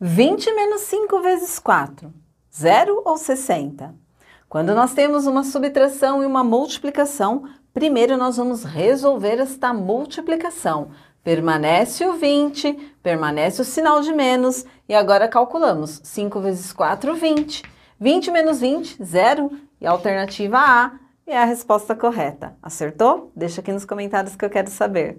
20 menos 5 vezes 4, 0 ou 60? Quando nós temos uma subtração e uma multiplicação, primeiro nós vamos resolver esta multiplicação. Permanece o 20, permanece o sinal de menos e agora calculamos 5 vezes 4, 20. 20 menos 20, 0 e a alternativa A é a resposta correta. Acertou? Deixa aqui nos comentários que eu quero saber.